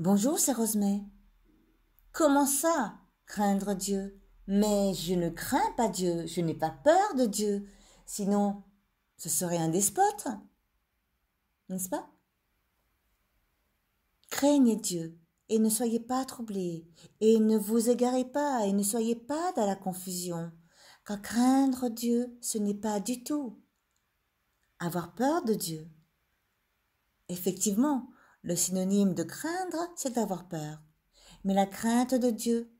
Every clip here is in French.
Bonjour, c'est Rosemée. Comment ça, craindre Dieu Mais je ne crains pas Dieu, je n'ai pas peur de Dieu. Sinon, ce serait un despote. N'est-ce pas Craignez Dieu et ne soyez pas troublés, et ne vous égarez pas, et ne soyez pas dans la confusion, car craindre Dieu, ce n'est pas du tout avoir peur de Dieu. Effectivement, le synonyme de craindre, c'est d'avoir peur. Mais la crainte de Dieu,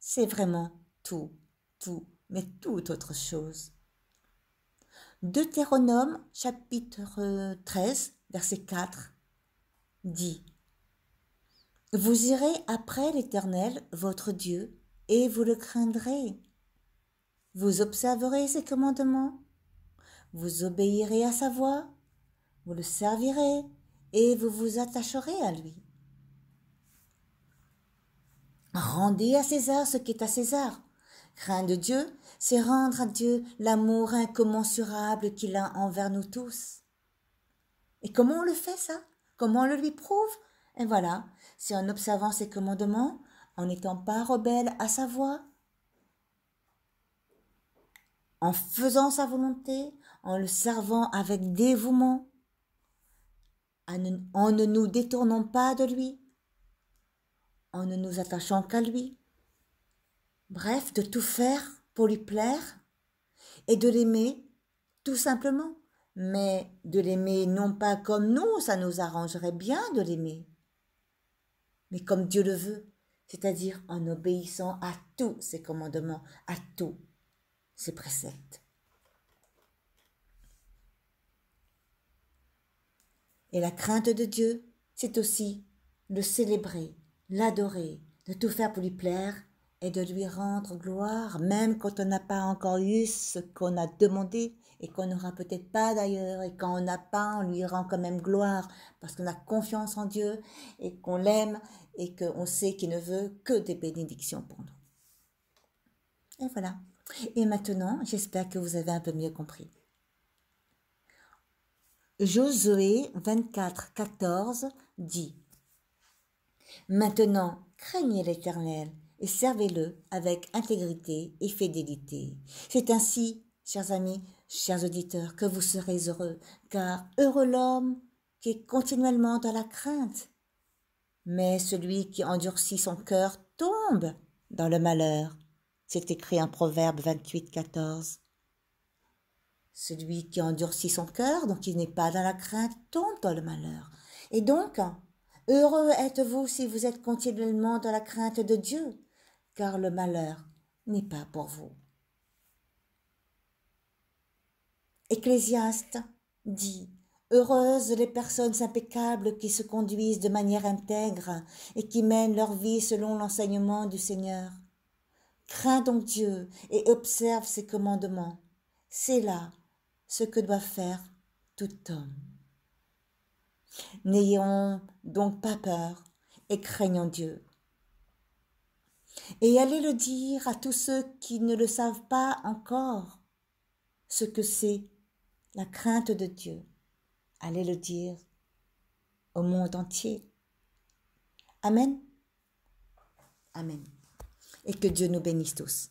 c'est vraiment tout, tout, mais toute autre chose. Deutéronome chapitre 13, euh, verset 4 dit Vous irez après l'Éternel, votre Dieu, et vous le craindrez. Vous observerez ses commandements, vous obéirez à sa voix, vous le servirez et vous vous attacherez à lui. Rendez à César ce qui est à César. Craindre Dieu, c'est rendre à Dieu l'amour incommensurable qu'il a envers nous tous. Et comment on le fait ça Comment on le lui prouve Et voilà, c'est en observant ses commandements, en n'étant pas rebelle à sa voix, en faisant sa volonté, en le servant avec dévouement, en ne nous détournant pas de lui, en ne nous attachant qu'à lui. Bref, de tout faire pour lui plaire et de l'aimer tout simplement, mais de l'aimer non pas comme nous, ça nous arrangerait bien de l'aimer, mais comme Dieu le veut, c'est-à-dire en obéissant à tous ses commandements, à tous ses préceptes. Et la crainte de Dieu, c'est aussi le célébrer, l'adorer, de tout faire pour lui plaire et de lui rendre gloire, même quand on n'a pas encore eu ce qu'on a demandé et qu'on n'aura peut-être pas d'ailleurs. Et quand on n'a pas, on lui rend quand même gloire parce qu'on a confiance en Dieu et qu'on l'aime et qu'on sait qu'il ne veut que des bénédictions pour nous. Et voilà. Et maintenant, j'espère que vous avez un peu mieux compris. Josué 24, 14 dit Maintenant, craignez l'Éternel et servez-le avec intégrité et fidélité. C'est ainsi, chers amis, chers auditeurs, que vous serez heureux, car heureux l'homme qui est continuellement dans la crainte. Mais celui qui endurcit son cœur tombe dans le malheur. C'est écrit en Proverbe 28, 14. Celui qui endurcit son cœur, donc il n'est pas dans la crainte, tombe dans le malheur. Et donc, heureux êtes-vous si vous êtes continuellement dans la crainte de Dieu, car le malheur n'est pas pour vous. Ecclésiaste dit Heureuses les personnes impeccables qui se conduisent de manière intègre et qui mènent leur vie selon l'enseignement du Seigneur. Crains donc Dieu et observe ses commandements. C'est là ce que doit faire tout homme. N'ayons donc pas peur et craignons Dieu. Et allez le dire à tous ceux qui ne le savent pas encore, ce que c'est la crainte de Dieu. Allez le dire au monde entier. Amen. Amen. Et que Dieu nous bénisse tous.